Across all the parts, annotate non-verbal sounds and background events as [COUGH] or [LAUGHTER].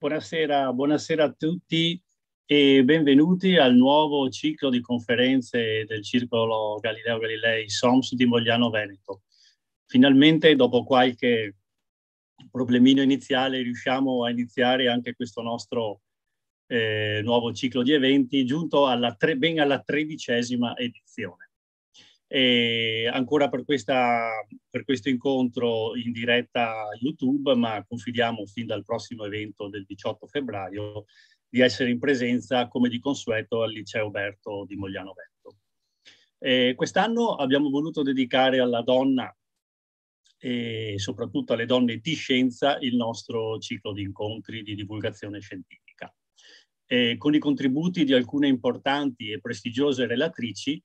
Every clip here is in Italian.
Buonasera, buonasera, a tutti e benvenuti al nuovo ciclo di conferenze del Circolo Galileo Galilei SOMS di Mogliano Veneto. Finalmente, dopo qualche problemino iniziale, riusciamo a iniziare anche questo nostro eh, nuovo ciclo di eventi, giunto alla tre, ben alla tredicesima edizione. E ancora per, questa, per, questo incontro in diretta YouTube, ma confidiamo fin dal prossimo evento del 18 febbraio di essere in presenza, come di consueto, al Liceo Berto di Mogliano Berto. Quest'anno abbiamo voluto dedicare alla donna e soprattutto alle donne di scienza il nostro ciclo di incontri di divulgazione scientifica. E con i contributi di alcune importanti e prestigiose relatrici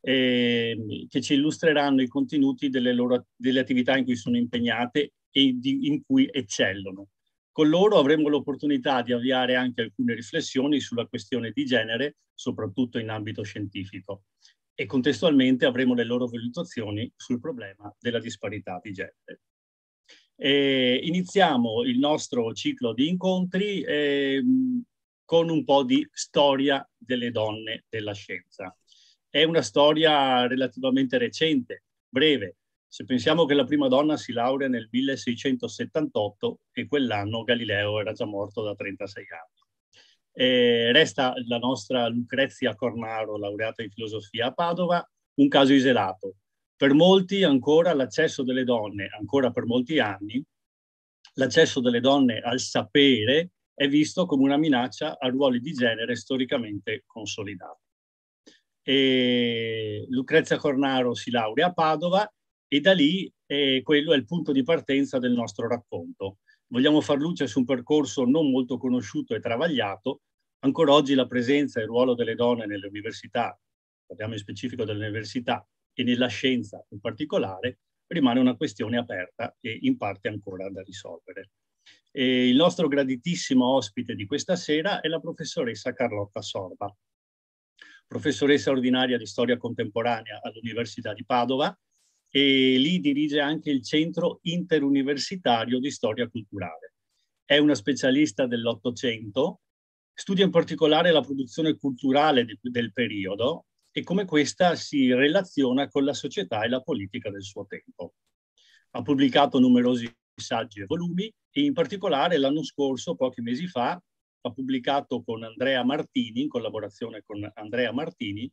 eh, che ci illustreranno i contenuti delle, loro, delle attività in cui sono impegnate e di, in cui eccellono. Con loro avremo l'opportunità di avviare anche alcune riflessioni sulla questione di genere, soprattutto in ambito scientifico, e contestualmente avremo le loro valutazioni sul problema della disparità di genere. Eh, iniziamo il nostro ciclo di incontri eh, con un po' di storia delle donne della scienza è una storia relativamente recente, breve. Se pensiamo che la prima donna si laurea nel 1678 e quell'anno Galileo era già morto da 36 anni. E resta la nostra Lucrezia Cornaro, laureata in filosofia a Padova, un caso isolato. Per molti ancora l'accesso delle donne, ancora per molti anni, l'accesso delle donne al sapere è visto come una minaccia a ruoli di genere storicamente consolidati e Lucrezia Cornaro si laurea a Padova e da lì eh, quello è il punto di partenza del nostro racconto. Vogliamo far luce su un percorso non molto conosciuto e travagliato. Ancora oggi la presenza e il ruolo delle donne nelle università, parliamo in specifico delle università e nella scienza in particolare, rimane una questione aperta e in parte ancora da risolvere. E il nostro graditissimo ospite di questa sera è la professoressa Carlotta Sorba professoressa ordinaria di storia contemporanea all'Università di Padova e lì dirige anche il Centro Interuniversitario di Storia Culturale. È una specialista dell'Ottocento, studia in particolare la produzione culturale de del periodo e come questa si relaziona con la società e la politica del suo tempo. Ha pubblicato numerosi saggi e volumi e in particolare l'anno scorso, pochi mesi fa, ha pubblicato con Andrea Martini, in collaborazione con Andrea Martini,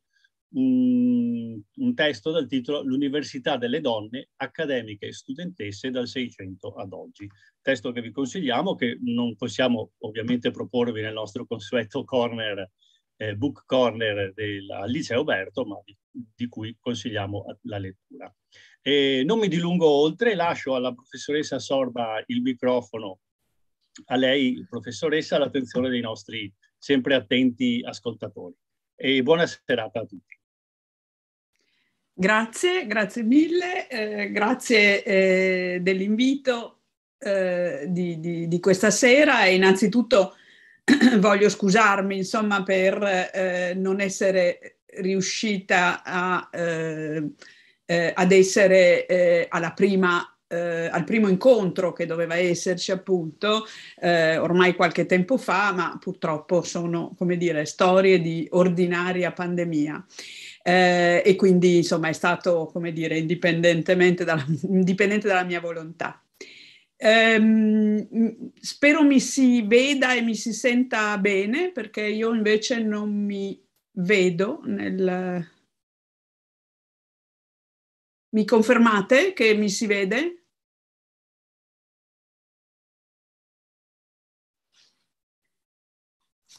un, un testo dal titolo L'Università delle donne accademiche e studentesse dal 600 ad oggi. Testo che vi consigliamo, che non possiamo ovviamente proporvi nel nostro consueto corner, eh, book corner del Liceo Berto, ma di, di cui consigliamo la lettura. E non mi dilungo oltre, lascio alla professoressa Sorba il microfono a lei, professoressa, l'attenzione dei nostri sempre attenti ascoltatori. E buona serata a tutti. Grazie, grazie mille, eh, grazie eh, dell'invito eh, di, di, di, questa sera e innanzitutto [CLEARS THROAT] voglio scusarmi insomma, per eh, non essere riuscita a, eh, eh, ad essere alla prima eh, al primo incontro che doveva esserci appunto eh, ormai qualche tempo fa, ma purtroppo sono come dire storie di ordinaria pandemia. Eh, e quindi insomma è stato come dire indipendentemente dalla, indipendente dalla mia volontà. Ehm, spero mi si veda e mi si senta bene perché io invece non mi vedo nel, mi confermate che mi si vede?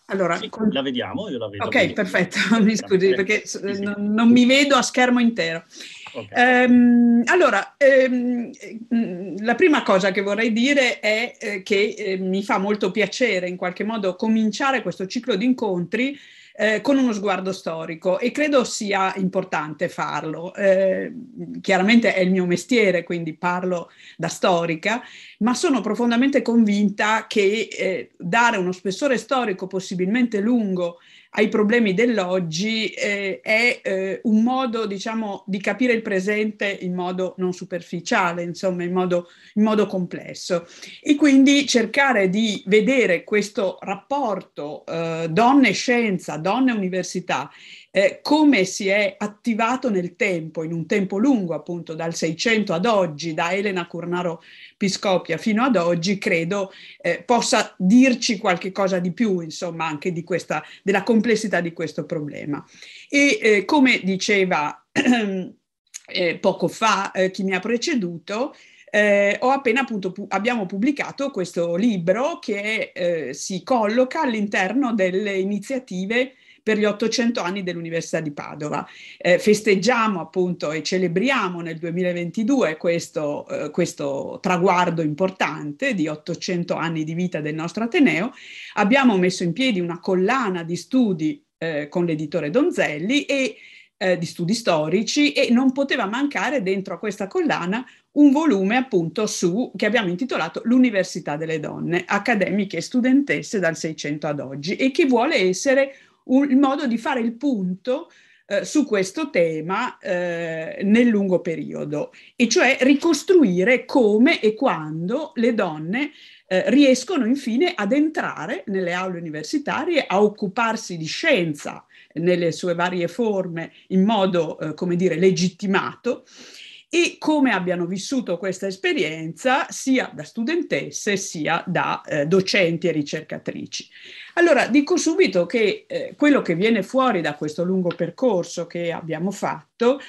Allora, sì, con... la vediamo, io la vedo. Ok, perfetto, [LAUGHS] mi scusi perché non, non, mi vedo a schermo intero. Okay. Ehm, allora, ehm, ehm la prima cosa che vorrei dire è eh, che eh, mi fa molto piacere in qualche modo cominciare questo ciclo di incontri eh, con uno sguardo storico e credo sia importante farlo. Eh, chiaramente è il mio mestiere, quindi parlo da storica, ma sono profondamente convinta che eh, dare uno spessore storico possibilmente lungo ai problemi dell'oggi eh, è eh, un modo, diciamo, di capire il presente in modo non superficiale, insomma, in modo, in modo complesso. E quindi cercare di vedere questo rapporto eh, donne-scienza, donne-università eh, come si è attivato nel tempo, in un tempo lungo appunto dal 600 ad oggi, da Elena Curnaro Piscopia fino ad oggi, credo eh, possa dirci qualche cosa di più, insomma, anche di questa, della complessità di questo problema. E eh, come diceva [CLEARS THROAT] eh, poco fa eh, chi mi ha preceduto, eh, ho appena appunto pu- abbiamo pubblicato questo libro che eh, si colloca all'interno delle iniziative per gli 800 anni dell'Università di Padova. Eh, festeggiamo appunto e celebriamo nel 2022 questo, eh, questo traguardo importante di 800 anni di vita del nostro Ateneo. Abbiamo messo in piedi una collana di studi eh, con l'editore Donzelli e eh, di studi storici e non poteva mancare dentro a questa collana un volume appunto su, che abbiamo intitolato L'Università delle Donne, accademiche e studentesse dal 600 ad oggi e che vuole essere un, il modo di fare il punto eh, su questo tema eh, nel lungo periodo, e cioè ricostruire come e quando le donne eh, riescono infine ad entrare nelle aule universitarie, a occuparsi di scienza nelle sue varie forme in modo, eh, come dire, legittimato e come abbiano vissuto questa esperienza sia da studentesse sia da eh, docenti e ricercatrici. Allora dico subito che eh, quello che viene fuori da questo lungo percorso che abbiamo fatto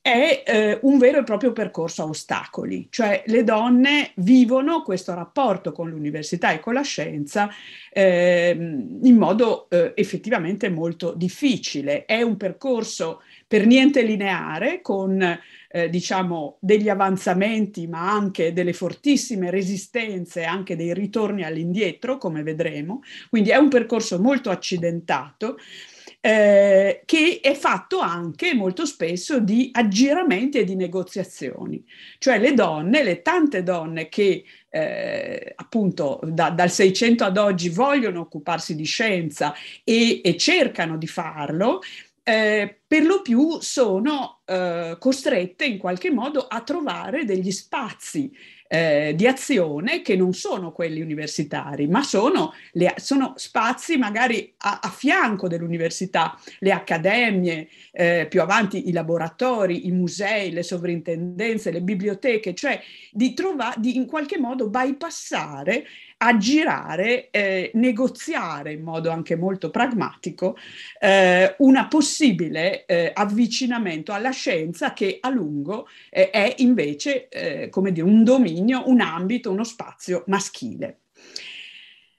è eh, un vero e proprio percorso a ostacoli, cioè le donne vivono questo rapporto con l'università e con la scienza eh, in modo eh, effettivamente molto difficile. È un percorso per niente lineare, con eh, diciamo, degli avanzamenti, ma anche delle fortissime resistenze, anche dei ritorni all'indietro, come vedremo. Quindi è un percorso molto accidentato. Eh, che è fatto anche molto spesso di aggiramenti e di negoziazioni. Cioè le donne, le tante donne che eh, appunto da, dal 600 ad oggi vogliono occuparsi di scienza e, e cercano di farlo, eh, per lo più sono eh, costrette in qualche modo a trovare degli spazi eh, di azione che non sono quelli universitari, ma sono, le, sono spazi magari a, a, fianco dell'università, le accademie, eh, più avanti i laboratori, i musei, le sovrintendenze, le biblioteche, cioè di, trova, di in qualche modo bypassare aggirare, eh, negoziare in modo anche molto pragmatico eh, un possibile eh, avvicinamento alla scienza che a lungo eh, è invece, eh, come dire, un dominio, un ambito, uno spazio maschile.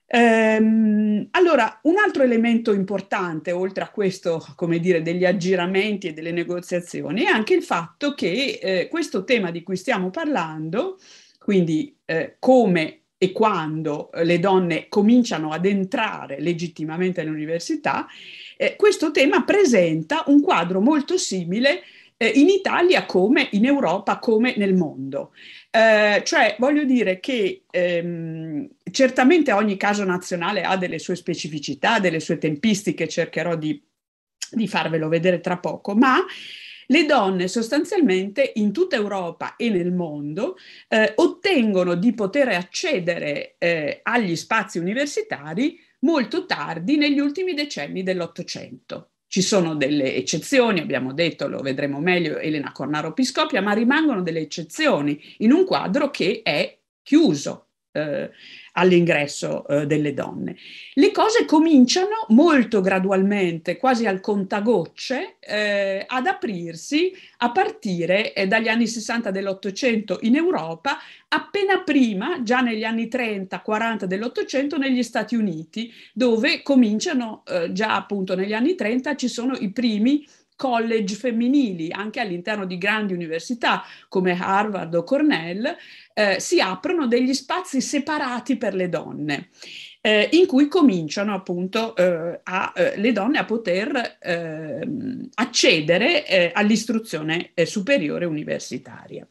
Ehm, allora, un altro elemento importante, oltre a questo, come dire, degli aggiramenti e delle negoziazioni, è anche il fatto che eh, questo tema di cui stiamo parlando, quindi eh, come e quando eh, le donne cominciano ad entrare legittimamente all'università, eh, questo tema presenta un quadro molto simile eh, in Italia come in Europa come nel mondo. Eh, cioè voglio dire che ehm, certamente ogni caso nazionale ha delle sue specificità, delle sue tempistiche, cercherò di, di farvelo vedere tra poco, ma le donne sostanzialmente in tutta Europa e nel mondo eh, ottengono di poter accedere eh, agli spazi universitari molto tardi negli ultimi decenni dell'Ottocento. Ci sono delle eccezioni, abbiamo detto, lo vedremo meglio Elena Cornaro Piscopia, ma rimangono delle eccezioni in un quadro che è chiuso. Eh, all'ingresso eh, delle donne. Le cose cominciano molto gradualmente, quasi al contagocce, eh, ad aprirsi a partire eh, dagli anni 60 dell'Ottocento in Europa, appena prima, già negli anni 30-40 dell'Ottocento, negli Stati Uniti, dove cominciano eh, già appunto negli anni 30 ci sono i primi college femminili, anche all'interno di grandi università come Harvard o Cornell, eh, si aprono degli spazi separati per le donne. Eh, in cui cominciano appunto eh, a, eh, le donne a poter ehm, accedere eh, all'istruzione eh, superiore universitaria.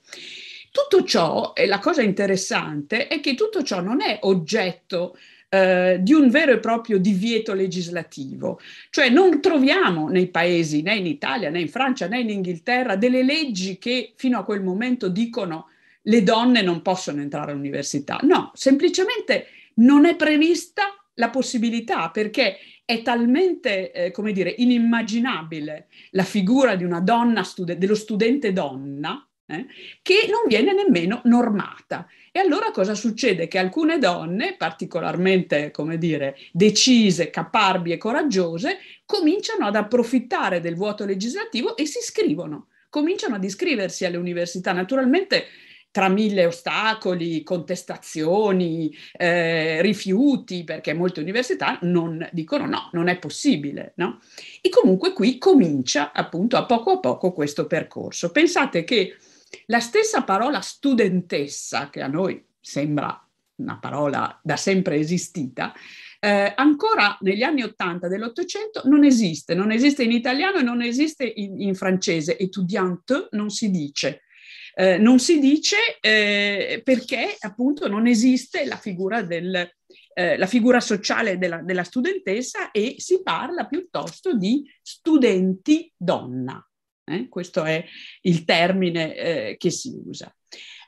Tutto ciò, e la cosa interessante, è che tutto ciò non è oggetto eh, eh, di un vero e proprio divieto legislativo. Cioè non troviamo nei paesi, né in Italia, né in Francia, né in Inghilterra, delle leggi che fino a quel momento dicono le donne non possono entrare all'università. No, semplicemente non è prevista la possibilità perché è talmente, eh, come dire, inimmaginabile la figura di una donna, studen- dello studente donna, eh, che non viene nemmeno normata. E allora cosa succede? Che alcune donne, particolarmente, come dire, decise, caparbie e coraggiose, cominciano ad approfittare del vuoto legislativo e si iscrivono, cominciano ad iscriversi alle università. Naturalmente tra mille ostacoli, contestazioni, eh, rifiuti, perché molte università non dicono no, non è possibile. No? E comunque qui comincia appunto a poco a poco questo percorso. Pensate che la stessa parola studentessa, che a noi sembra una parola da sempre esistita, eh, ancora negli anni 80 dell'Ottocento non esiste, non esiste in italiano e non esiste in, in francese, étudiante non si dice. Eh, non si dice eh, perché appunto non esiste la figura, del, eh, la figura sociale della, della studentessa e si parla piuttosto di studenti donna. Eh? Questo è il termine eh, che si usa.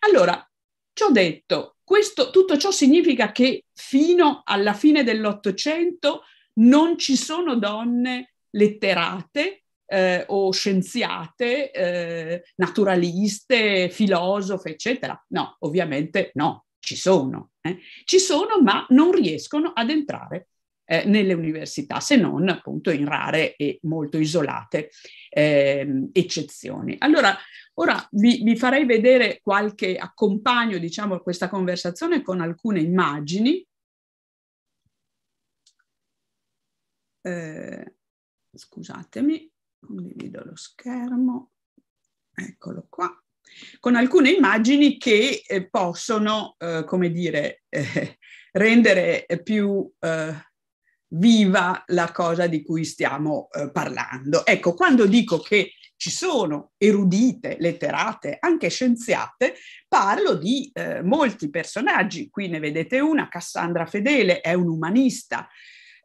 Allora, ciò detto, questo, tutto ciò significa che fino alla fine dell'Ottocento non ci sono donne letterate eh, o scienziate, eh, naturaliste, filosofe, eccetera. No, ovviamente no, ci sono. Eh. Ci sono, ma non riescono ad entrare eh, nelle università, se non appunto in rare e molto isolate eh, eccezioni. Allora, ora vi, vi, farei vedere qualche accompagno, diciamo, a questa conversazione con alcune immagini. Eh, scusatemi, condivido lo schermo. Eccolo qua con alcune immagini che eh, possono, eh, come dire, eh, rendere più eh, viva la cosa di cui stiamo eh, parlando. Ecco, quando dico che ci sono erudite, letterate, anche scienziate, parlo di eh, molti personaggi, qui ne vedete una, Cassandra Fedele è un umanista,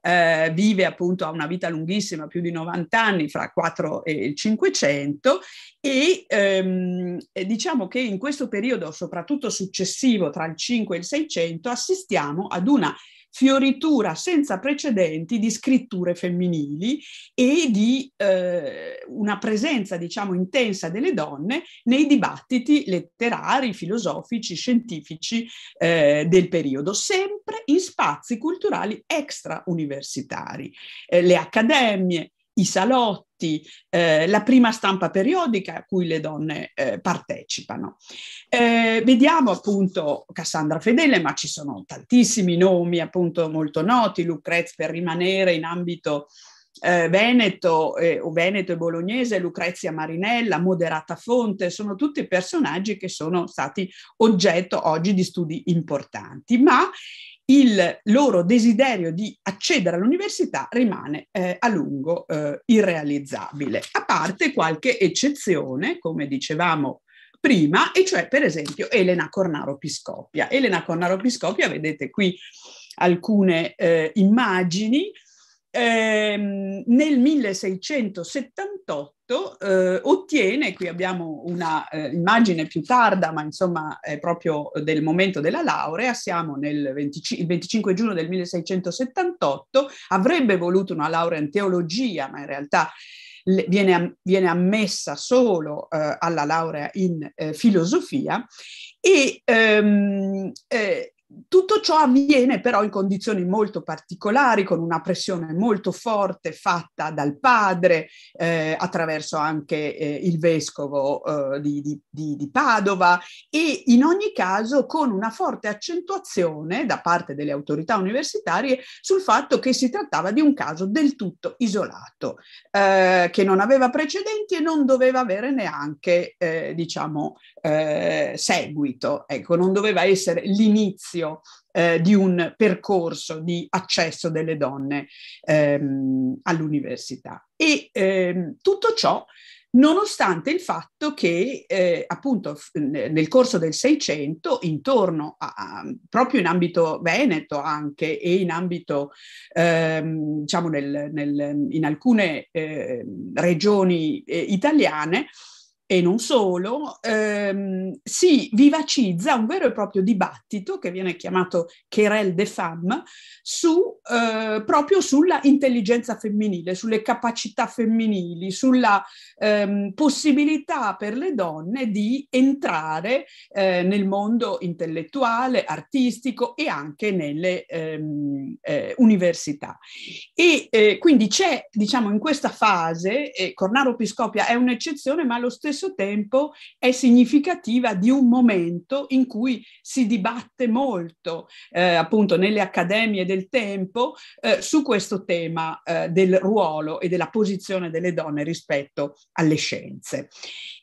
eh, vive appunto, ha una vita lunghissima, più di 90 anni, fra il 4 e il 500 e ehm, diciamo che in questo periodo, soprattutto successivo, tra il 5 e il 600, assistiamo ad una fioritura senza precedenti di scritture femminili e di eh, una presenza, diciamo, intensa delle donne nei dibattiti letterari, filosofici, scientifici eh, del periodo, sempre in spazi culturali extra universitari. Eh, le accademie, i salotti, eh, la prima stampa periodica a cui le donne eh, partecipano. Eh, vediamo appunto Cassandra Fedele, ma ci sono tantissimi nomi appunto molto noti, Lucrez per rimanere in ambito eh, Veneto eh, o Veneto e Bolognese, Lucrezia Marinella, Moderata Fonte, sono tutti personaggi che sono stati oggetto oggi di studi importanti, ma il loro desiderio di accedere all'università rimane eh, a lungo eh, irrealizzabile, a parte qualche eccezione, come dicevamo prima, e cioè per esempio Elena Cornaro Piscopia. Elena Cornaro Piscopia, vedete qui alcune eh, immagini, eh, nel 1678 eh, ottiene, qui abbiamo una eh, immagine più tarda, ma insomma è proprio del momento della laurea, siamo nel 25, 25 giugno del 1678, avrebbe voluto una laurea in teologia, ma in realtà Viene, viene, ammessa solo eh, alla laurea in eh, filosofia e ehm, eh, tutto ciò avviene però in condizioni molto particolari, con una pressione molto forte fatta dal padre, eh, attraverso anche eh, il vescovo eh, di, di, di, Padova e in ogni caso con una forte accentuazione da parte delle autorità universitarie sul fatto che si trattava di un caso del tutto isolato, eh, che non aveva precedenti e non doveva avere neanche eh, diciamo, eh, seguito, ecco, non doveva essere l'inizio eh, di un percorso di accesso delle donne ehm, all'università. E ehm, tutto ciò nonostante il fatto che eh, appunto f- nel corso del Seicento, intorno a, a, proprio in ambito veneto anche e in ambito ehm, diciamo nel, nel, in alcune eh, regioni eh, italiane, e non solo, ehm, si vivacizza un vero e proprio dibattito che viene chiamato querelle de femme su, eh, proprio sulla intelligenza femminile, sulle capacità femminili, sulla ehm, possibilità per le donne di entrare eh, nel mondo intellettuale, artistico e anche nelle ehm, eh, università. E eh, quindi c'è, diciamo, in questa fase, Cornaro Piscopia è un'eccezione, ma allo stesso stesso tempo è significativa di un momento in cui si dibatte molto, eh, appunto nelle accademie del tempo, eh, su questo tema eh, del ruolo e della posizione delle donne rispetto alle scienze.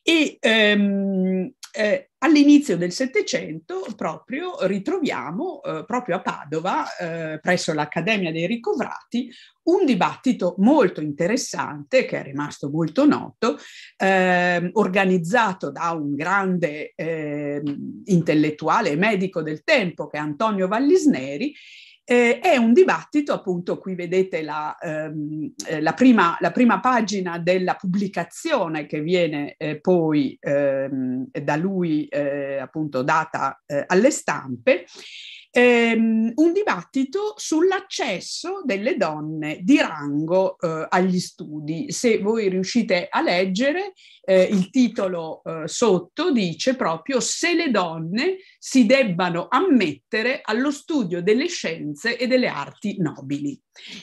E, ehm, eh, All'inizio del Settecento proprio ritroviamo eh, proprio a Padova, eh, presso l'Accademia dei Ricovrati, un dibattito molto interessante che è rimasto molto noto, eh, organizzato da un grande ehm, intellettuale e medico del tempo che è Antonio Vallisneri eh, è un dibattito, appunto qui vedete la, ehm, eh, la, prima, la prima, pagina della pubblicazione che viene eh, poi ehm, da lui eh, appunto data eh, alle stampe ehm, un dibattito sull'accesso delle donne di rango eh, agli studi. Se voi riuscite a leggere, eh, il titolo eh, sotto dice proprio se le donne si debbano ammettere allo studio delle scienze e delle arti nobili.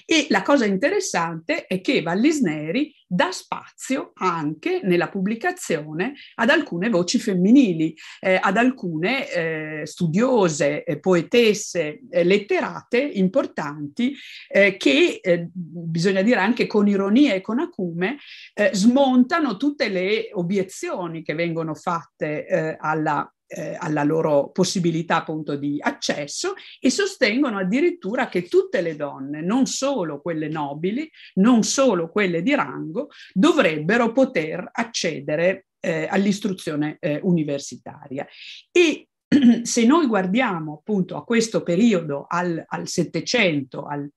E la cosa interessante è che Vallisneri dà spazio anche nella pubblicazione ad alcune voci femminili, eh, ad alcune eh, studiose, eh, poetesse, eh, letterate importanti eh, che, eh, bisogna dire anche con ironia e con acume, smontano tutte le obiezioni che vengono fatte alla eh, alla loro possibilità appunto di accesso e sostengono addirittura che tutte le donne, non solo quelle nobili, non solo quelle di rango, dovrebbero poter accedere eh, all'istruzione eh, universitaria. E [CLEARS THROAT] se noi guardiamo appunto a questo periodo, al, Settecento, al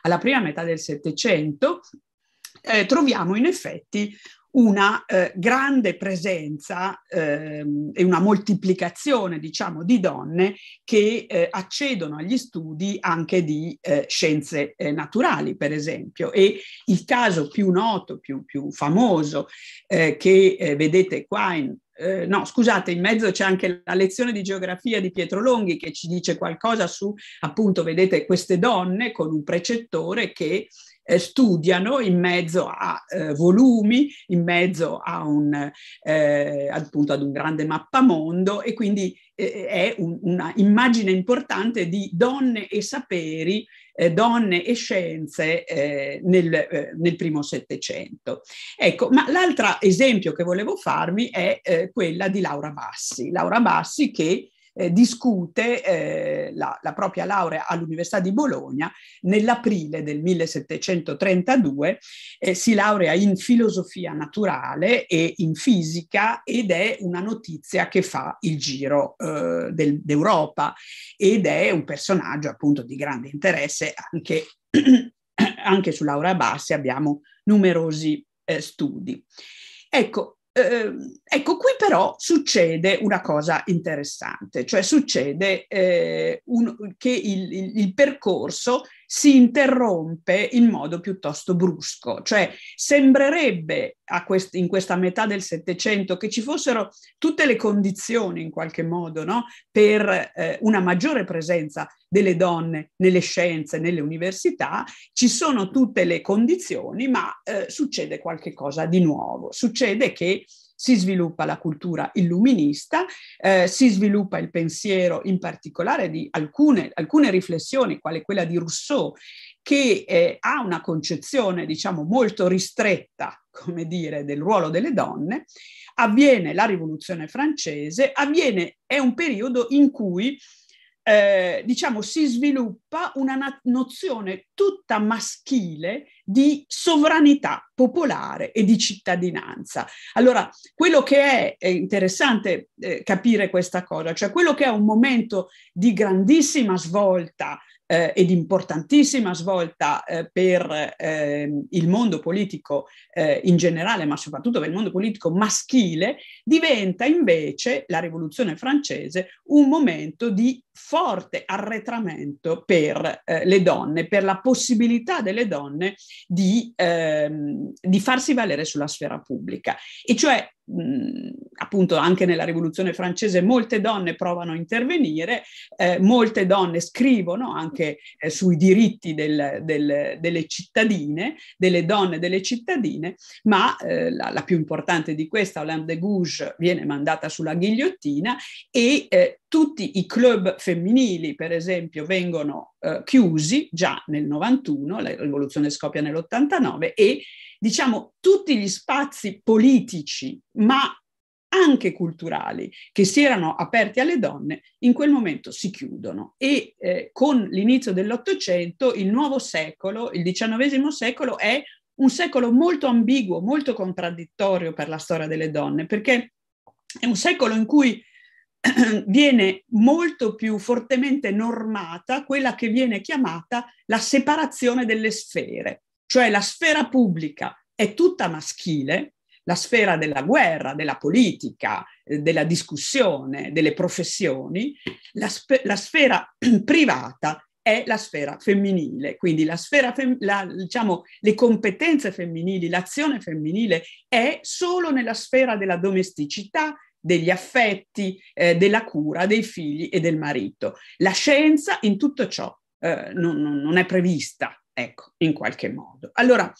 alla prima metà del Settecento, eh, troviamo in effetti una eh, grande presenza ehm, e una moltiplicazione, diciamo, di donne che eh, accedono agli studi anche di eh, scienze eh, naturali, per esempio. E il caso più noto, più, più famoso, eh, che eh, vedete qua in, eh, no, scusate, in mezzo c'è anche la lezione di geografia di Pietro Longhi che ci dice qualcosa su, appunto, vedete queste donne con un precettore che eh, studiano in mezzo a eh, volumi, in mezzo a un, eh, appunto ad un grande mappamondo e quindi eh, è un, una immagine importante di donne e saperi, eh, donne e scienze eh, nel, nel, primo Settecento. Ecco, ma l'altro esempio che volevo farvi è quella di Laura Bassi. Laura Bassi che eh, discute eh, la, la, propria laurea all'Università di Bologna nell'aprile del 1732, eh, si laurea in filosofia naturale e in fisica ed è una notizia che fa il giro eh, del, d'Europa ed è un personaggio appunto di grande interesse anche, [CLEARS THROAT] anche su Laura Bassi abbiamo numerosi eh, studi. Ecco, eh, ecco, qui però succede una cosa interessante, cioè succede eh, un, che il, il, il percorso si interrompe in modo piuttosto brusco. Cioè sembrerebbe quest- in questa metà del Settecento che ci fossero tutte le condizioni in qualche modo no? per eh, una maggiore presenza delle donne nelle scienze, nelle università, ci sono tutte le condizioni, ma eh, succede qualche cosa di nuovo. Succede che si sviluppa la cultura illuminista, eh, si sviluppa il pensiero in particolare di alcune, alcune riflessioni, quale quella di Rousseau, che eh, ha una concezione, diciamo, molto ristretta, come dire, del ruolo delle donne, avviene la rivoluzione francese, avviene, è un periodo in cui eh, diciamo, si sviluppa una nozione tutta maschile di sovranità popolare e di cittadinanza. Allora, quello che è, è interessante eh, capire questa cosa, cioè quello che è un momento di grandissima svolta eh, ed importantissima svolta eh, per eh, il mondo politico eh, in generale, ma soprattutto per il mondo politico maschile, diventa invece la rivoluzione francese un momento di forte arretramento per eh, le donne, per la possibilità delle donne di, ehm, di farsi valere sulla sfera pubblica. E cioè mh, appunto anche nella rivoluzione francese molte donne provano a intervenire, eh, molte donne scrivono anche eh, sui diritti del, del, delle cittadine, delle donne delle cittadine, ma eh, la, la, più importante di questa, Hollande de Gouges, viene mandata sulla ghigliottina e eh, tutti i club femminili, per esempio, vengono eh, chiusi già nel 91, la rivoluzione scoppia nell'89 e diciamo, tutti gli spazi politici, ma anche culturali, che si erano aperti alle donne, in quel momento si chiudono e eh, con l'inizio dell'Ottocento il nuovo secolo, il XIX secolo, è un secolo molto ambiguo, molto contraddittorio per la storia delle donne, perché è un secolo in cui [CLEARS THROAT] viene molto più fortemente normata quella che viene chiamata la separazione delle sfere, cioè la sfera pubblica è tutta maschile, la sfera della guerra, della politica, eh, della discussione, delle professioni, la, spe- la sfera [CLEARS THROAT] privata è la sfera femminile, quindi la sfera fem- la, diciamo, le competenze femminili, l'azione femminile è solo nella sfera della domesticità, degli affetti, eh, della cura dei figli e del marito. La scienza in tutto ciò eh, non, non è prevista, ecco, in qualche modo. Allora,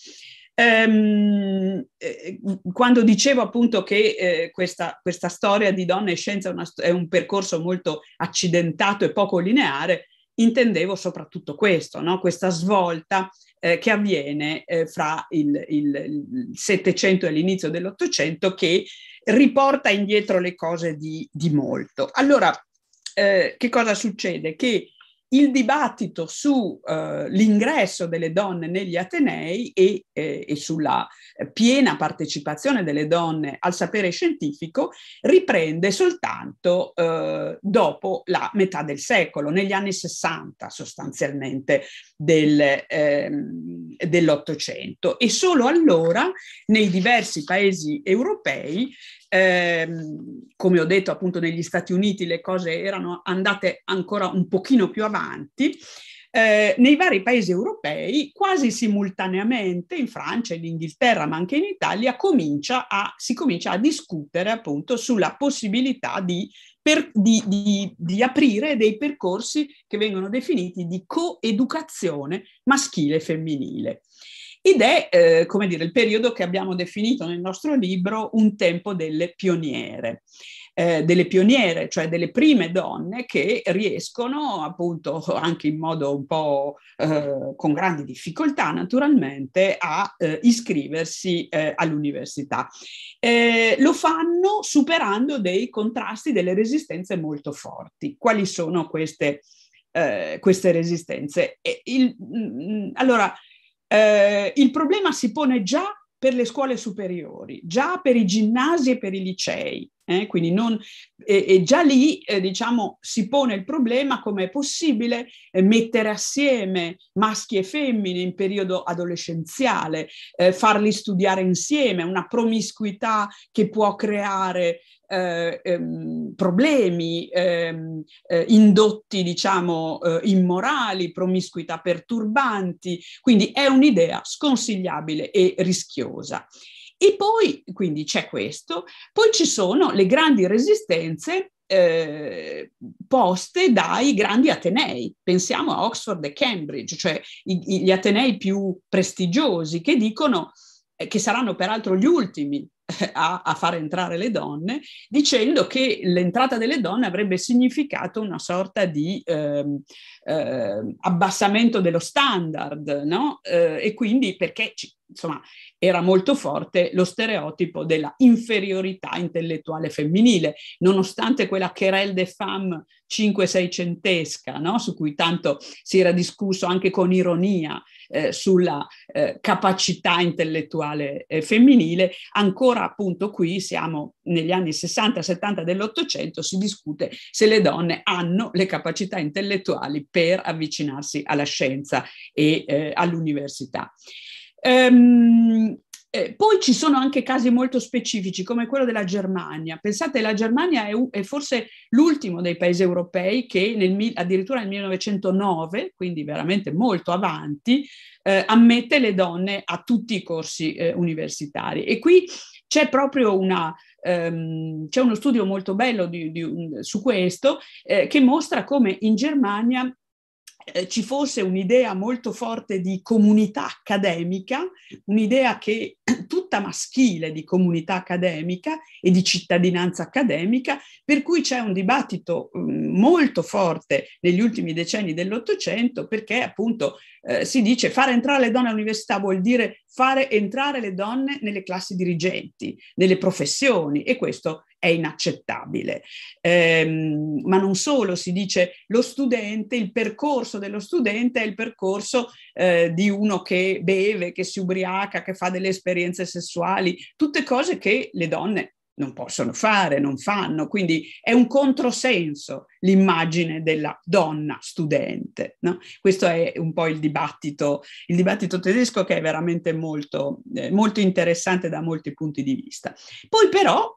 ehm, eh, quando dicevo appunto che eh, questa, questa, storia di donna e scienza è, una, è un percorso molto accidentato e poco lineare, intendevo soprattutto questo, no? questa svolta eh, che avviene eh, fra il, Settecento e l'inizio dell'Ottocento che riporta indietro le cose di, di molto. Allora, eh, che cosa succede? Che il dibattito sull'ingresso eh, delle donne negli Atenei e, eh, e sulla eh, piena partecipazione delle donne al sapere scientifico riprende soltanto eh, dopo la metà del secolo, negli anni 60 sostanzialmente del, ehm, dell'Ottocento e solo allora nei diversi paesi europei ehm, come ho detto appunto negli Stati Uniti le cose erano andate ancora un pochino più avanti eh, nei vari paesi europei quasi simultaneamente, in Francia, in Inghilterra, ma anche in Italia, comincia a, si comincia a discutere appunto sulla possibilità di, per, di, di, di aprire dei percorsi che vengono definiti di coeducazione maschile e femminile. Ed è, eh, come dire, il periodo che abbiamo definito nel nostro libro un tempo delle pioniere eh, delle pioniere, cioè delle prime donne che riescono appunto [LAUGHS] anche in modo un po' eh, con grandi difficoltà naturalmente a eh, iscriversi eh, all'università. Eh, lo fanno superando dei contrasti, delle resistenze molto forti. Quali sono queste, eh, queste resistenze? Il, mh, mm, allora, il problema si pone già per le scuole superiori, già per i ginnasi e per i licei, eh, quindi non, eh, e, già lì eh, diciamo, si pone il problema come è possibile eh, mettere assieme maschi e femmine in periodo adolescenziale, eh, farli studiare insieme, una promiscuità che può creare eh, ehm, problemi ehm, indotti, diciamo, immorali, promiscuità perturbanti. Quindi è un'idea sconsigliabile e rischiosa. E poi, quindi c'è questo, poi ci sono le grandi resistenze eh, poste dai grandi atenei. Pensiamo a Oxford e Cambridge, cioè i, gli atenei più prestigiosi che dicono eh, che saranno peraltro gli ultimi [LAUGHS] a, a, far entrare le donne, dicendo che l'entrata delle donne avrebbe significato una sorta di eh, eh, abbassamento dello standard, no? Eh, e quindi perché ci, insomma, era molto forte lo stereotipo della inferiorità intellettuale femminile, nonostante quella querelle de femme 5-6 centesca, no? su cui tanto si era discusso anche con ironia eh, sulla eh, capacità intellettuale eh, femminile, ancora appunto qui siamo negli anni 60-70 dell'Ottocento, si discute se le donne hanno le capacità intellettuali per avvicinarsi alla scienza e eh, all'università. Um, eh, poi ci sono anche casi molto specifici, come quello della Germania. Pensate, la Germania è, è forse l'ultimo dei paesi europei che nel, addirittura nel 1909, quindi veramente molto avanti, eh, ammette le donne a tutti i corsi eh, universitari. E qui c'è proprio una, um, c'è uno studio molto bello di, di, su questo eh, che mostra come in Germania eh, ci fosse un'idea molto forte di comunità accademica, un'idea che [CLEARS THROAT] tutta maschile di comunità accademica e di cittadinanza accademica, per cui c'è un dibattito mm, molto forte negli ultimi decenni dell'Ottocento perché appunto eh, si dice fare entrare le donne all'università vuol dire fare entrare le donne nelle classi dirigenti, nelle professioni e questo è inaccettabile. Ehm, ma non solo, si dice lo studente, il percorso dello studente è il percorso eh, di uno che beve, che si ubriaca, che fa delle esperienze sessuali, tutte cose che le donne non possono fare, non fanno, quindi è un controsenso l'immagine della donna studente. No? Questo è un po' il dibattito, il dibattito tedesco che è veramente molto, eh, molto interessante da molti punti di vista. Poi però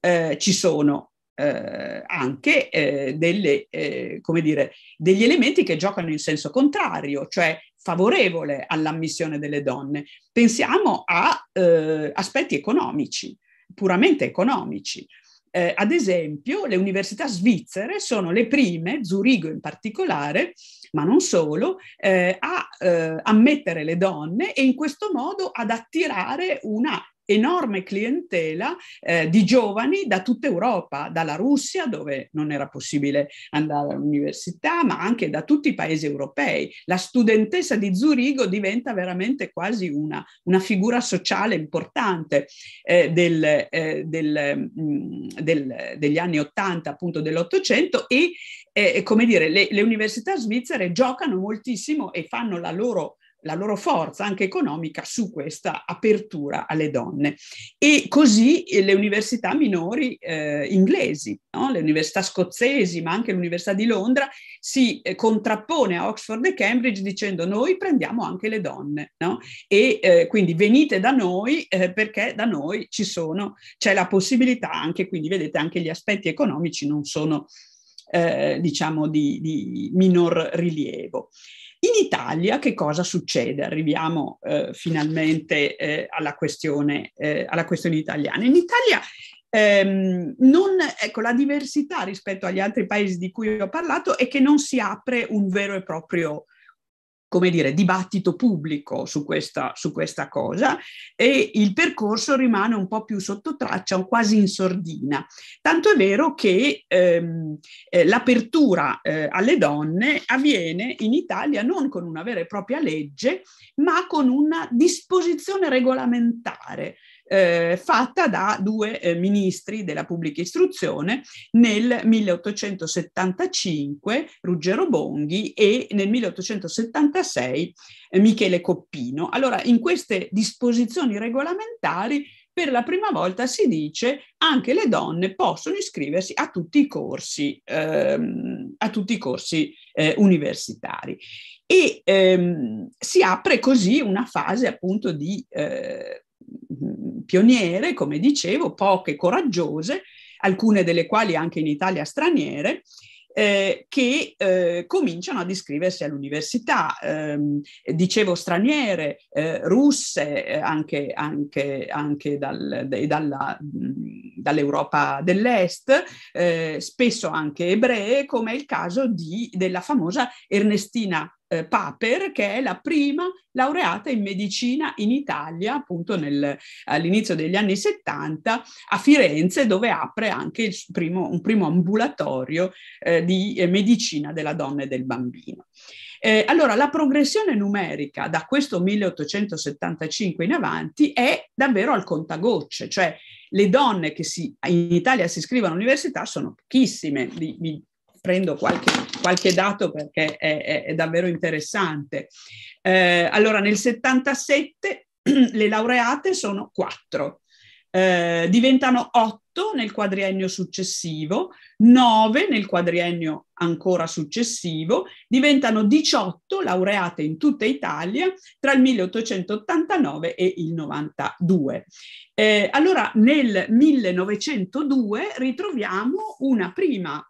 eh, ci sono eh, anche eh, delle, eh, come dire, degli elementi che giocano in senso contrario, cioè favorevole all'ammissione delle donne. Pensiamo a eh, aspetti economici, puramente economici. Eh, ad esempio, le università svizzere sono le prime, Zurigo in particolare, ma non solo, eh, a, eh, a mettere le donne e in questo modo ad attirare una enorme clientela eh, di giovani da tutta Europa, dalla Russia dove non era possibile andare all'università, ma anche da tutti i paesi europei. La studentessa di Zurigo diventa veramente quasi una, una figura sociale importante eh, del, eh, del, mh, mm, del, degli anni 80, appunto dell'Ottocento, e eh, come dire, le, le, università svizzere giocano moltissimo e fanno la loro, la loro forza anche economica su questa apertura alle donne. E così eh, le università minori eh, inglesi, no? le università scozzesi, ma anche l'Università di Londra, si eh, contrappone a Oxford e Cambridge dicendo noi prendiamo anche le donne no? e eh, quindi venite da noi eh, perché da noi ci sono, c'è la possibilità anche, quindi vedete anche gli aspetti economici non sono eh, diciamo di, di, minor rilievo. In Italia che cosa succede? Arriviamo eh, finalmente eh, alla, questione, eh, alla questione italiana. In Italia ehm, non, ecco, la diversità rispetto agli altri paesi di cui ho parlato è che non si apre un vero e proprio eh, come dire, dibattito pubblico su questa, su questa cosa e il percorso rimane un po' più sotto traccia, quasi in sordina. Tanto è vero che ehm, eh, l'apertura eh, alle donne avviene in Italia non con una vera e propria legge, ma con una disposizione regolamentare eh, fatta da due eh, ministri della pubblica istruzione nel 1875 Ruggero Bonghi e nel 1876 eh, Michele Coppino. Allora, in queste disposizioni regolamentari per la prima volta si dice anche le donne possono iscriversi a tutti i corsi, ehm, tutti i corsi eh, universitari. E ehm, si apre così una fase appunto di eh, Mm, pioniere, come dicevo, poche coraggiose, alcune delle quali anche in Italia straniere, eh, che eh, cominciano ad iscriversi all'università, eh, dicevo straniere, eh, russe, eh, anche, anche, anche dal, de, dalla, mh, mm, dall'Europa dell'Est, eh, spesso anche ebree, come è il caso di, della famosa Ernestina eh, Paper, che è la prima laureata in medicina in Italia, appunto nel, all'inizio degli anni 70, a Firenze, dove apre anche primo, un primo ambulatorio eh, di eh, medicina della donna e del bambino. Eh, allora, la progressione numerica da questo 1875 in avanti è davvero al contagocce, cioè le donne che si, in Italia si iscrivono all'università sono pochissime, di, di prendo qualche, qualche dato perché è, è, è davvero interessante. Eh, allora, nel 77 [CLEARS THROAT] le laureate sono quattro. Eh, diventano 8 nel quadriennio successivo, 9 nel quadriennio ancora successivo, diventano 18 laureate in tutta Italia tra il 1889 e il 92. Eh, allora nel 1902 ritroviamo una prima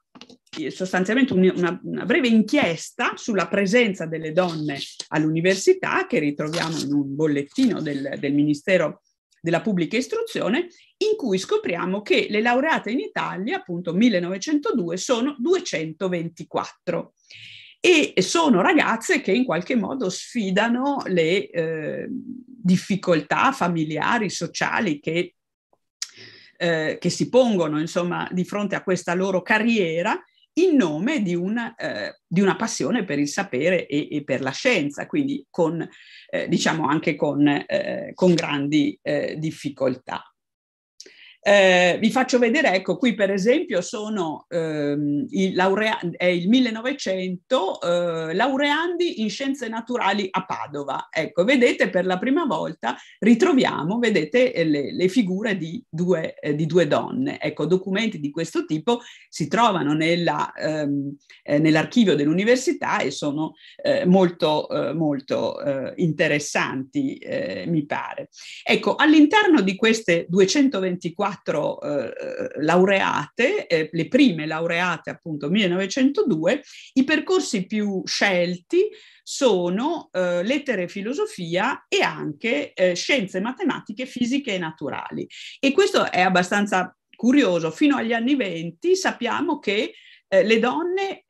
sostanzialmente una, una, breve inchiesta sulla presenza delle donne all'università che ritroviamo in un bollettino del, del Ministero della Pubblica Istruzione in cui scopriamo che le laureate in Italia, appunto 1902, sono 224 e sono ragazze che in qualche modo sfidano le eh, difficoltà familiari, sociali che eh, che si pongono insomma di fronte a questa loro carriera in nome di una, eh, di una passione per il sapere e, e per la scienza, quindi con, eh, diciamo anche con, eh, con grandi eh, difficoltà. Eh, vi faccio vedere, ecco, qui per esempio sono ehm, il, laurea- è il 1900 eh, laureandi in scienze naturali a Padova. Ecco, vedete per la prima volta ritroviamo, vedete, eh, le, le figure di due, eh, di due, donne. Ecco, documenti di questo tipo si trovano nella, ehm, eh, nell'archivio dell'università e sono eh, molto, molto interessanti, mi pare. Ecco, all'interno di queste 224 quattro eh, eh, laureate, eh, le prime laureate appunto 1902, i percorsi più scelti sono eh, lettere e filosofia e anche eh, scienze matematiche, fisiche e naturali. E questo è abbastanza curioso, fino agli anni 20 sappiamo che eh, le donne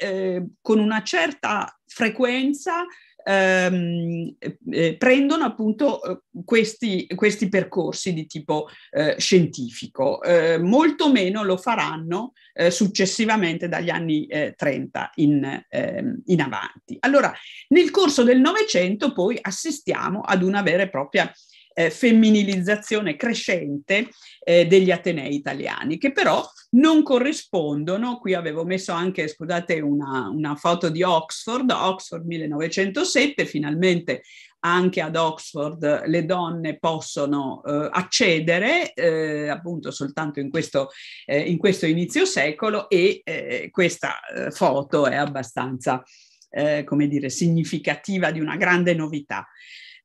con una certa frequenza ehm, eh, eh, prendono appunto eh, questi, questi, percorsi di tipo eh, scientifico, molto meno lo faranno successivamente dagli anni 30 in, ehm, in avanti. Allora, nel corso del Novecento poi assistiamo ad una vera e propria eh, femminilizzazione crescente eh, degli Atenei italiani, che però non corrispondono, qui avevo messo anche, scusate, una, una foto di Oxford, Oxford 1907, finalmente anche ad Oxford le donne possono eh, accedere eh, appunto soltanto in questo, eh, in questo inizio secolo e eh, questa eh, foto è abbastanza eh, come dire significativa di una grande novità.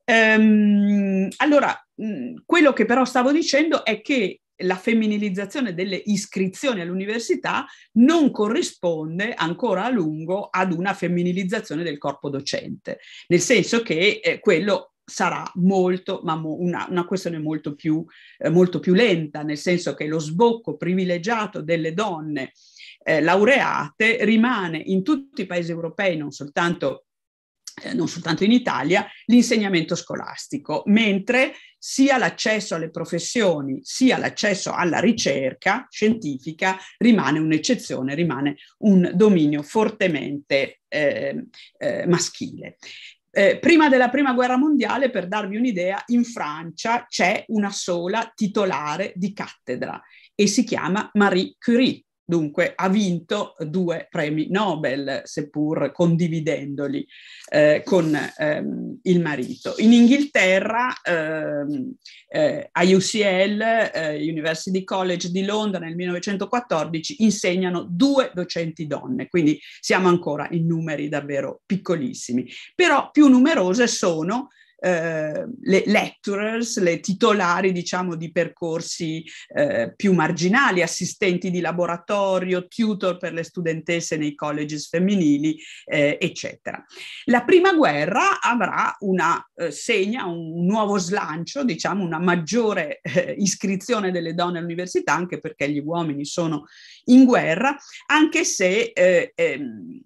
Ehm, allora, mh, quello che però stavo dicendo è che la femminilizzazione delle iscrizioni all'università non corrisponde ancora a lungo ad una femminilizzazione del corpo docente, nel senso che eh, quello sarà molto, ma mo, una, una, questione molto più, eh, molto più, lenta, nel senso che lo sbocco privilegiato delle donne eh, laureate rimane in tutti i paesi europei, non soltanto eh, non soltanto in Italia, l'insegnamento scolastico, mentre sia l'accesso alle professioni sia l'accesso alla ricerca scientifica rimane un'eccezione, rimane un dominio fortemente eh, eh, maschile. Eh, prima della prima guerra mondiale, per darvi un'idea, in Francia c'è una sola titolare di cattedra e si chiama Marie Curie. Dunque ha vinto due premi Nobel, seppur condividendoli eh, con ehm, il marito. In Inghilterra, ehm, eh, a UCL, eh, University College di Londra nel 1914, insegnano due docenti donne, quindi siamo ancora in numeri davvero piccolissimi. Però più numerose sono eh, le lecturers, le titolari diciamo di percorsi eh, più marginali, assistenti di laboratorio, tutor per le studentesse nei colleges femminili, eh, eccetera. La prima guerra avrà una eh, segna, un nuovo slancio, diciamo una maggiore eh, iscrizione delle donne all'università, anche perché gli uomini sono in guerra, anche se eh, ehm,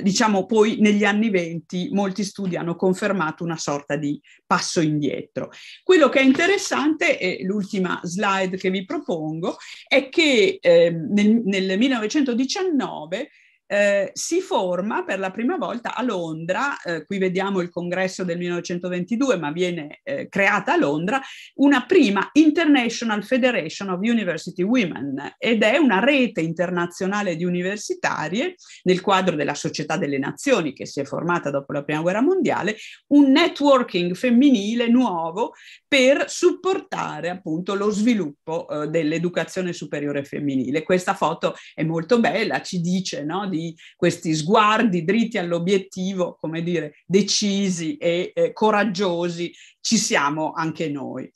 diciamo poi negli anni venti molti studi hanno confermato una sorta di di passo indietro. Quello che è interessante, e l'ultima slide che vi propongo, è che eh, nel, nel 1919 eh, si forma per la prima volta a Londra, eh, qui vediamo il congresso del 1922, ma viene eh, creata a Londra, una prima International Federation of University Women ed è una rete internazionale di universitarie nel quadro della Società delle Nazioni che si è formata dopo la Prima Guerra Mondiale, un networking femminile nuovo per supportare appunto lo sviluppo eh, dell'educazione superiore femminile. Questa foto è molto bella, ci dice no, di titoli, questi sguardi dritti all'obiettivo, come dire, decisi e eh, coraggiosi, ci siamo anche noi.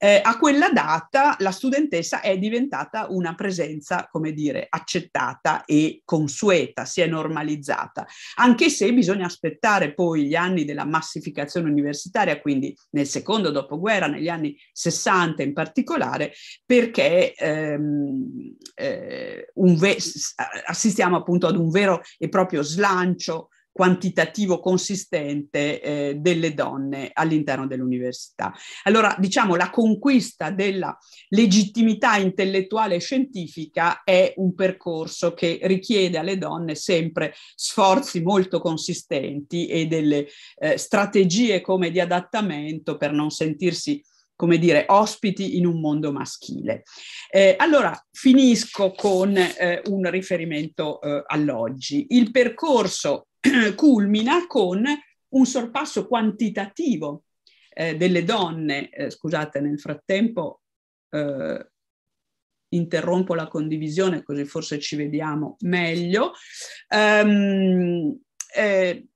Eh, a quella data la studentessa è diventata una presenza, come dire, accettata e consueta, si è normalizzata, anche se bisogna aspettare poi gli anni della massificazione universitaria, quindi nel secondo dopoguerra, negli anni 60 in particolare, perché ehm, eh, ve- assistiamo appunto ad un vero e proprio slancio quantitativo consistente eh, delle donne all'interno dell'università. Allora, diciamo, la conquista della legittimità intellettuale e scientifica è un percorso che richiede alle donne sempre sforzi molto consistenti e delle eh, strategie come di adattamento per non sentirsi come dire, ospiti in un mondo maschile. Eh, allora finisco con eh, un riferimento eh, all'oggi. Il percorso eh, culmina con un sorpasso quantitativo eh, delle donne. Eh, scusate, nel frattempo interrompo la condivisione così forse ci vediamo meglio. Um, eh,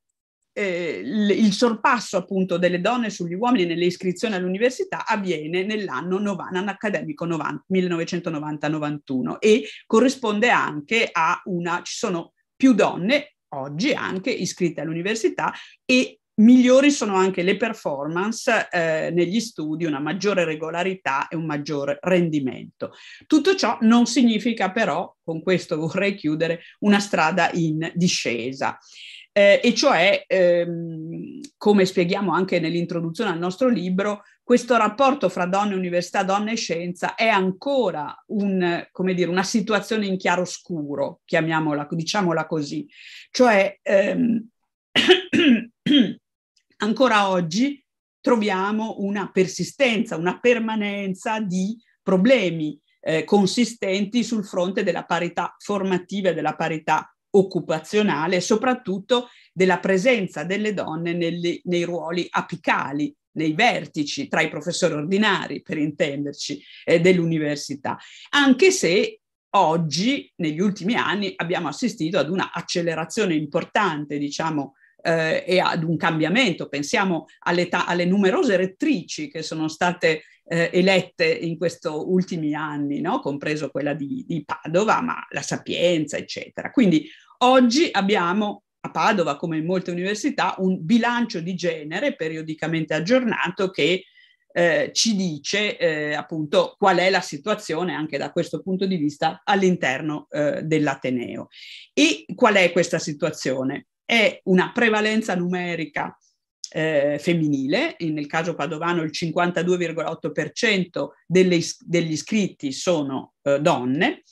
eh, il sorpasso appunto delle donne sugli uomini nelle iscrizioni all'università avviene nell'anno 90, anno accademico 1990-91 e corrisponde anche a una, ci sono più donne oggi anche iscritte all'università e migliori sono anche le performance eh, negli studi, una maggiore regolarità e un maggiore rendimento. Tutto ciò non significa però, con questo vorrei chiudere, una strada in discesa eh, e cioè, ehm, come spieghiamo anche nell'introduzione al nostro libro, questo rapporto fra donne, università, donne e scienza è ancora un, dire, una situazione in chiaroscuro, chiamiamola, diciamola così. Cioè, ehm, [CLEARS THROAT] ancora oggi troviamo una persistenza, una permanenza di problemi eh, consistenti sul fronte della parità formativa e della parità occupazionale e soprattutto della presenza delle donne nelle, nei ruoli apicali, nei vertici, tra i professori ordinari, per intenderci, eh, dell'università, anche se oggi, negli ultimi anni, abbiamo assistito ad una accelerazione importante, diciamo, eh, e ad un cambiamento. Pensiamo alle numerose rettrici che sono state eh, elette in questi ultimi anni, no? compreso quella di, di Padova, ma la Sapienza, eccetera. Quindi Oggi abbiamo a Padova, come in molte università, un bilancio di genere periodicamente aggiornato che eh, ci dice eh, appunto qual è la situazione anche da questo punto di vista all'interno eh, dell'Ateneo. E qual è questa situazione? È una prevalenza numerica eh, femminile, nel caso padovano il 52,8% delle, degli iscritti sono eh, donne,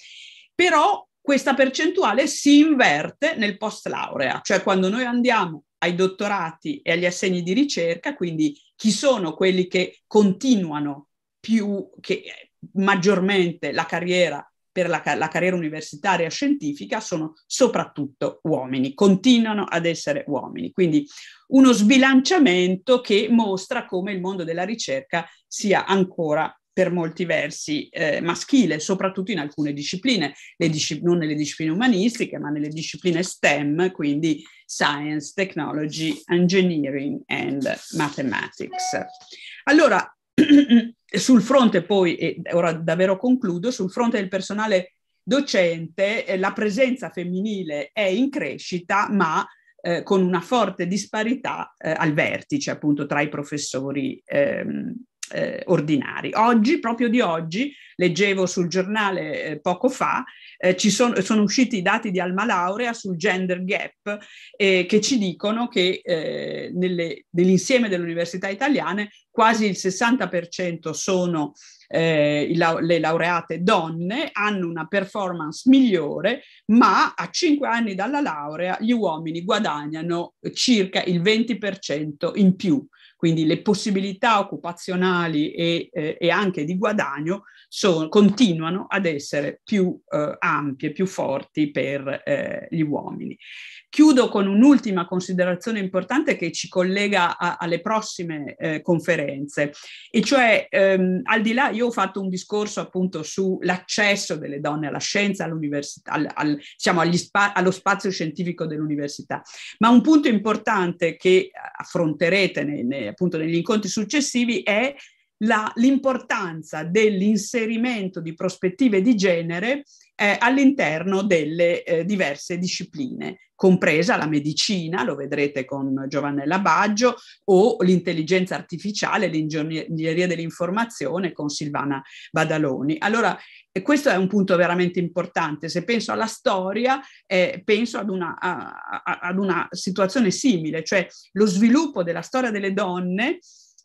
però questa percentuale si inverte nel post laurea, cioè quando noi andiamo ai dottorati e agli assegni di ricerca, quindi chi sono quelli che continuano più, che maggiormente la carriera per la, la, carriera universitaria scientifica sono soprattutto uomini, continuano ad essere uomini. Quindi uno sbilanciamento che mostra come il mondo della ricerca sia ancora per molti versi eh, maschile, soprattutto in alcune discipline, disci- non nelle discipline umanistiche, ma nelle discipline STEM, quindi Science, Technology, Engineering and Mathematics. Allora, [CLEARS THROAT] sul fronte poi, e ora davvero concludo, sul fronte del personale docente eh, la presenza femminile è in crescita, ma eh, con una forte disparità eh, al vertice, appunto tra i professori ehm, eh, ordinari. Oggi, proprio di oggi, leggevo sul giornale eh, poco fa, eh, ci sono, sono, usciti i dati di Alma Laurea sul gender gap eh, che ci dicono che eh, nelle, nell'insieme delle università italiane quasi il 60% sono eh, le laureate donne hanno una performance migliore, ma a 5 anni dalla laurea gli uomini guadagnano circa il 20% in più quindi le possibilità occupazionali e, eh, e anche di guadagno sono, continuano ad essere più eh, ampie, più forti per eh, gli uomini. Chiudo con un'ultima considerazione importante che ci collega a, alle prossime eh, conferenze, e cioè ehm, al di là, io ho fatto un discorso appunto sull'accesso delle donne alla scienza, all'università, al, al, diciamo, spa, allo spazio scientifico dell'università, ma un punto importante che affronterete nei, nei, appunto negli incontri successivi è la, l'importanza dell'inserimento di prospettive di genere eh, all'interno delle eh, diverse discipline, compresa la medicina, lo vedrete con Giovannella Baggio, o l'intelligenza artificiale, l'ingegneria dell'informazione con Silvana Badaloni. Allora, questo è un punto veramente importante. Se penso alla storia, eh, penso ad una, a, a, ad una situazione simile, cioè lo sviluppo della storia delle donne.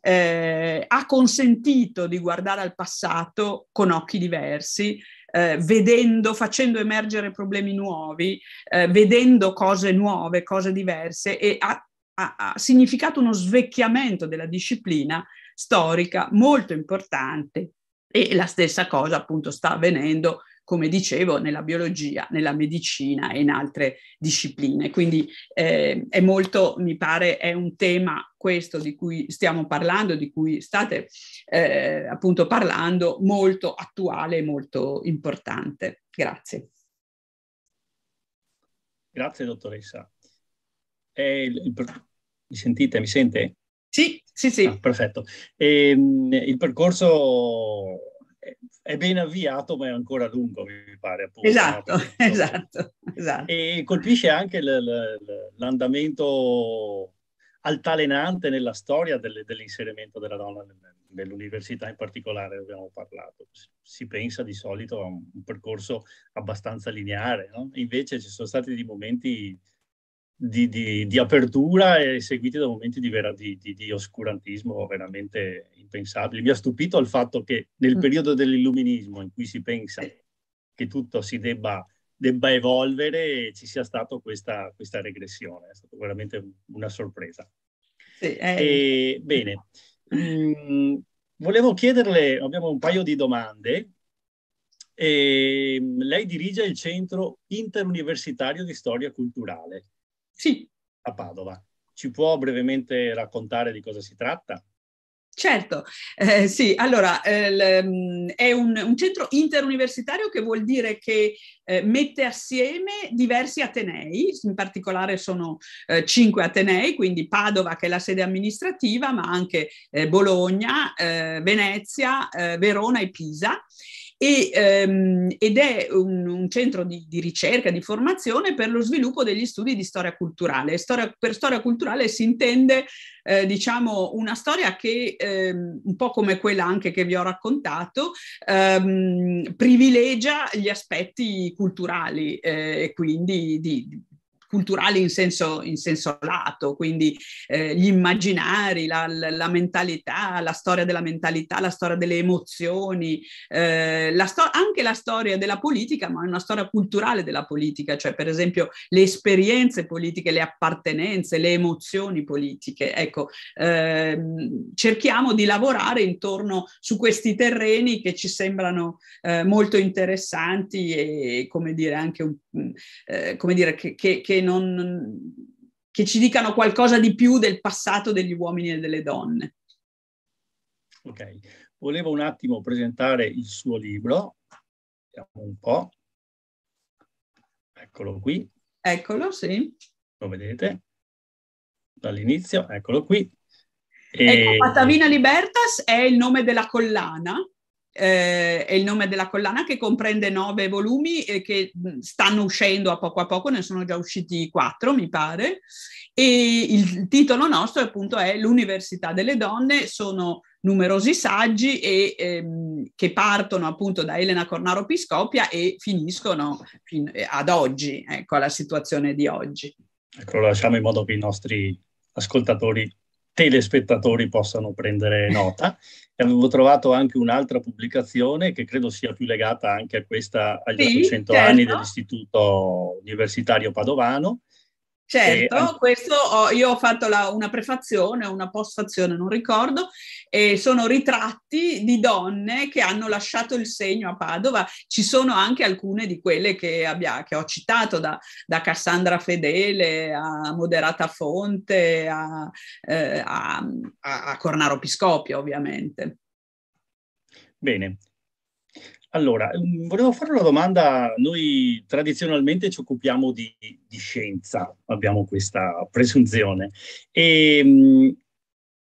Eh, ha consentito di guardare al passato con occhi diversi, eh, vedendo, facendo emergere problemi nuovi, eh, vedendo cose nuove, cose diverse e ha, ha, ha significato uno svecchiamento della disciplina storica molto importante e la stessa cosa appunto sta avvenendo come dicevo, nella biologia, nella medicina e in altre discipline. Quindi eh, è molto, mi pare, è un tema questo di cui stiamo parlando, di cui state eh, appunto parlando, molto attuale e molto importante. Grazie. Grazie dottoressa. Il, il, mi sentite? Mi sente? Sì, sì, sì. Ah, perfetto. E, ehm, il percorso è ben avviato, ma è ancora lungo, mi pare. Appunto, esatto, [LAUGHS] no? esatto, esatto, E colpisce anche l- l- l'andamento altalenante nella storia delle, dell'inserimento della donna nell'università in particolare, abbiamo parlato. Si pensa di solito a un, percorso abbastanza lineare, no? invece ci sono stati dei momenti di, di, di, apertura e seguiti da momenti di, vera, di, oscurantismo veramente impensabili. Mi ha stupito il fatto che nel mm. periodo dell'illuminismo in cui si pensa che tutto si debba, debba evolvere ci sia stata questa, questa, regressione, è stata veramente una sorpresa. Sì, è... e, bene, mm, volevo chiederle, abbiamo un paio di domande. E, ehm, lei dirige il Centro Interuniversitario di Storia Culturale sì. A Padova. Ci può brevemente raccontare di cosa si tratta? Certo, eh, sì, allora eh, mm, è un, un, centro interuniversitario che vuol dire che eh, mette assieme diversi atenei, in particolare sono eh, cinque atenei, quindi Padova che è la sede amministrativa, ma anche eh, Bologna, eh, Venezia, Verona e Pisa e, ehm, ed è un, un centro di, di, ricerca, di formazione per lo sviluppo degli studi di storia culturale. Storia, per storia culturale si intende eh, diciamo una storia che ehm, un po' come quella anche che vi ho raccontato ehm, privilegia gli aspetti culturali eh, e quindi di, culturali in senso, in senso lato, quindi eh, gli immaginari, la, la, mentalità, la storia della mentalità, la storia delle emozioni, eh, la sto- anche la storia della politica, ma una storia culturale della politica, cioè per esempio le esperienze politiche, le appartenenze, le emozioni politiche. Ecco, ehm, cerchiamo di lavorare intorno su questi terreni che ci sembrano eh, molto interessanti e come dire anche un, mm, eh, come dire che, che, che non, che ci dicano qualcosa di più del passato degli uomini e delle donne. Ok, volevo un attimo presentare il suo libro, vediamo un po', eccolo qui. Eccolo, sì. Lo vedete? Dall'inizio, eccolo qui. Ecco, e... Ecco, Atavina Libertas è il nome della collana eh, è il nome della collana che comprende nove volumi e eh, che stanno uscendo a poco a poco, ne sono già usciti quattro mi pare, e il titolo nostro appunto è L'Università delle Donne, sono numerosi saggi e, ehm, che partono appunto da Elena Cornaro Piscopia e finiscono fin- eh, ad oggi, ecco, alla situazione di oggi. Ecco, lo lasciamo in modo che i nostri ascoltatori, telespettatori possano prendere nota. [LAUGHS] avevo trovato anche un'altra pubblicazione che credo sia più legata anche a questa, agli sì, 800 certo. anni dell'Istituto Universitario Padovano, Certo, anche... questo ho, io ho fatto la, una prefazione una postfazione, non ricordo, eh, sono ritratti di donne che hanno lasciato il segno a Padova, ci sono anche alcune di quelle che, abbia, che ho citato, da, da, Cassandra Fedele a Moderata Fonte a, eh, a, a Cornaro Piscopio ovviamente. Bene, allora, ehm, volevo fare una domanda. Noi tradizionalmente ci occupiamo di, di scienza, abbiamo questa presunzione. E, ehm, mh,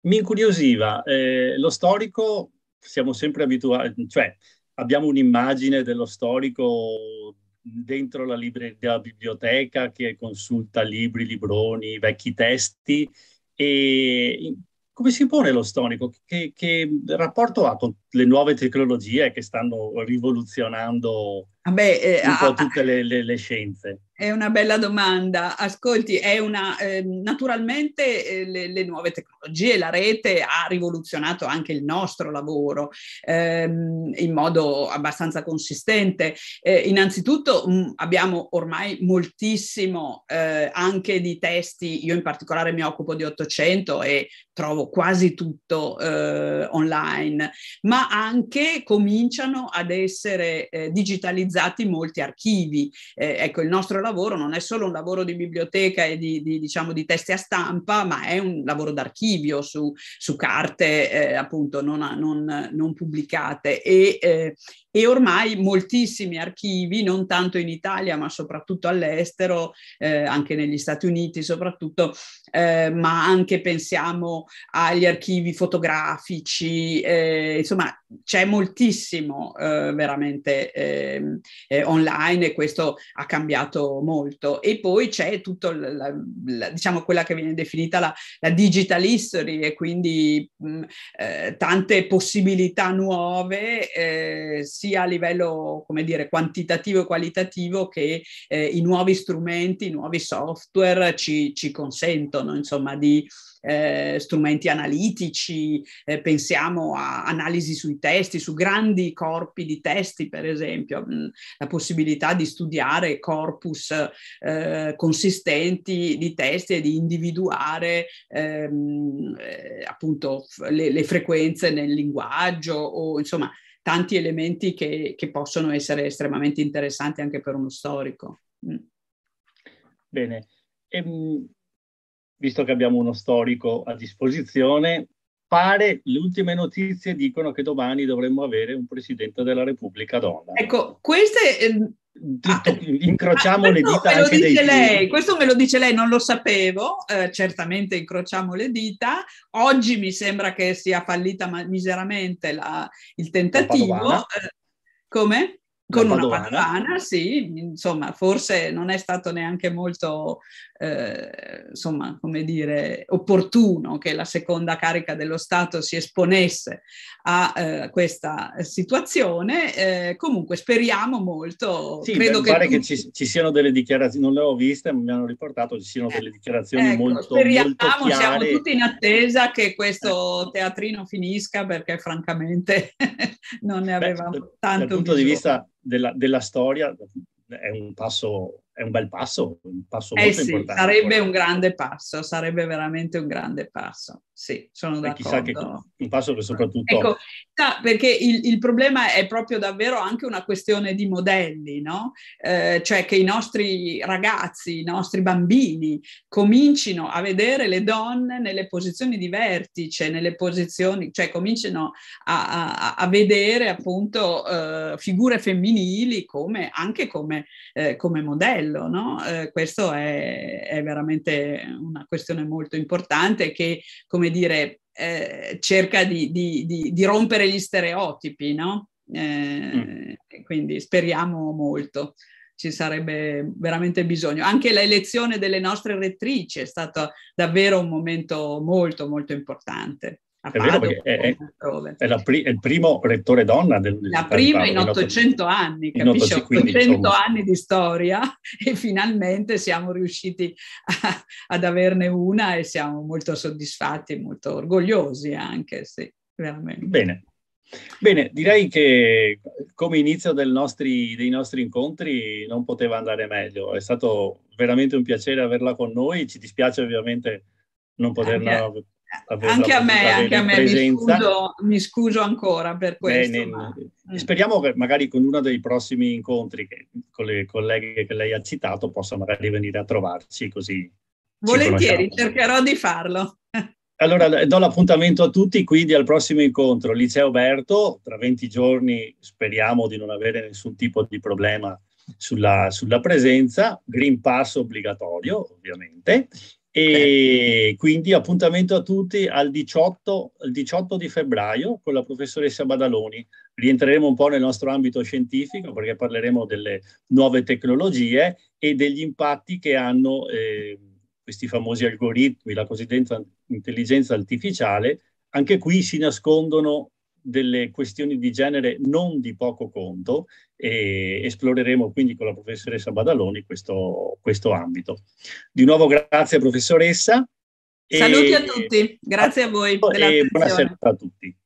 mi incuriosiva, eh, lo storico siamo sempre abituati, cioè abbiamo un'immagine dello storico dentro la, libre, la biblioteca che consulta libri, libroni, vecchi testi. E come si pone lo storico? Che, che rapporto ha con le nuove tecnologie che stanno rivoluzionando Vabbè, eh, un po' tutte le, le, le, scienze? È una bella domanda. Ascolti, è una, eh, naturalmente eh, le, le, nuove tecnologie, la rete ha rivoluzionato anche il nostro lavoro ehm, in modo abbastanza consistente. Eh, innanzitutto mh, mm, abbiamo ormai moltissimo eh, anche di testi, io in particolare mi occupo di 800 e trovo quasi tutto eh, online, ma ma anche cominciano ad essere eh, digitalizzati molti archivi. Eh, ecco, il nostro lavoro non è solo un lavoro di biblioteca e di, di, diciamo, di testi a stampa, ma è un lavoro d'archivio su, su carte eh, appunto non, non, non pubblicate e eh, e ormai moltissimi archivi, non tanto in Italia ma soprattutto all'estero, eh, anche negli Stati Uniti soprattutto, eh, ma anche pensiamo agli archivi fotografici, eh, insomma c'è moltissimo eh, veramente ehm, eh, online e questo ha cambiato molto. E poi c'è tutto, diciamo quella che viene definita la, la digital history e quindi mh, mm, eh, tante possibilità nuove sia a livello, come dire, quantitativo e qualitativo che eh, i nuovi strumenti, i nuovi software ci, ci consentono, insomma, di... Eh, strumenti analitici, eh, pensiamo a analisi sui testi, su grandi corpi di testi, per esempio, mh, mm, la possibilità di studiare corpus eh, consistenti di testi e di individuare ehm, eh, appunto le, le frequenze nel linguaggio o insomma tanti elementi che, che possono essere estremamente interessanti anche per uno storico. Mm. Bene, ehm, visto che abbiamo uno storico a disposizione, pare le ultime notizie dicono che domani dovremmo avere un Presidente della Repubblica donna. Ecco, queste ehm, Dritto, ah, incrociamo ah, le dita me lo anche dice lei, giri. questo me lo dice lei, non lo sapevo, eh, certamente incrociamo le dita, oggi mi sembra che sia fallita ma- miseramente la, il tentativo, eh, come? Con una padovana. padovana, sì, insomma, forse non è stato neanche molto, eh, insomma, come dire, opportuno che la seconda carica dello Stato si esponesse a eh, questa situazione. Eh, comunque speriamo molto. Sì, credo beh, che pare tu... che ci, ci, siano delle dichiarazioni, non le ho viste, ma mi hanno riportato, ci siano delle dichiarazioni ecco, molto, speriamo, molto siamo tutti in attesa che questo ecco. teatrino finisca perché francamente [LAUGHS] non ne avevamo beh, tanto. Dal punto bisogno. di vista della, della storia è un passo è un bel passo, un passo eh molto sì, importante. Sarebbe un grande passo, sarebbe veramente un grande passo. Sì, sono d'accordo. E chissà che passo compassono soprattutto... Ecco, no, perché il, il, problema è proprio davvero anche una questione di modelli, no? Eh, cioè che i nostri ragazzi, i nostri bambini comincino a vedere le donne nelle posizioni di vertice, nelle posizioni, cioè comincino a, a, a vedere appunto eh, figure femminili come, anche come, eh, come modello, no? Eh, questo è, è veramente una questione molto importante che, come come dire, eh, cerca di, di, di, di, rompere gli stereotipi, no? Eh, mm. Quindi speriamo molto, ci sarebbe veramente bisogno. Anche l'elezione delle nostre rettrici è stato davvero un momento molto, molto importante. È vero perché è, è, la, è, il primo rettore donna del La prima in 800 anni, capisci? 800 insomma. anni di storia [LAUGHS] e finalmente siamo riusciti a, ad averne una e siamo molto soddisfatti, molto orgogliosi anche, sì, veramente. Bene. Bene, direi che come inizio nostri, dei nostri incontri non poteva andare meglio. È stato veramente un piacere averla con noi. Ci dispiace ovviamente non poterla anche a me, anche a me, mi scuso, mi scuso, ancora per questo. Bene, ma... Speriamo che magari con uno dei prossimi incontri che, con le colleghe che lei ha citato possa magari venire a trovarci così. Volentieri, cercherò di farlo. [LAUGHS] Allora, do l'appuntamento a tutti, quindi al prossimo incontro, Liceo Berto, tra 20 giorni speriamo di non avere nessun tipo di problema sulla, sulla presenza, Green Pass obbligatorio ovviamente, e okay. quindi appuntamento a tutti al 18, al 18, di febbraio con la professoressa Badaloni. Rientreremo un po' nel nostro ambito scientifico perché parleremo delle nuove tecnologie e degli impatti che hanno eh, questi famosi algoritmi, la cosiddetta intelligenza artificiale. Anche qui si nascondono delle questioni di genere non di poco conto e esploreremo quindi con la professoressa Badaloni questo, questo ambito. Di nuovo grazie professoressa. Saluti a tutti, grazie a voi. E buona serata a tutti.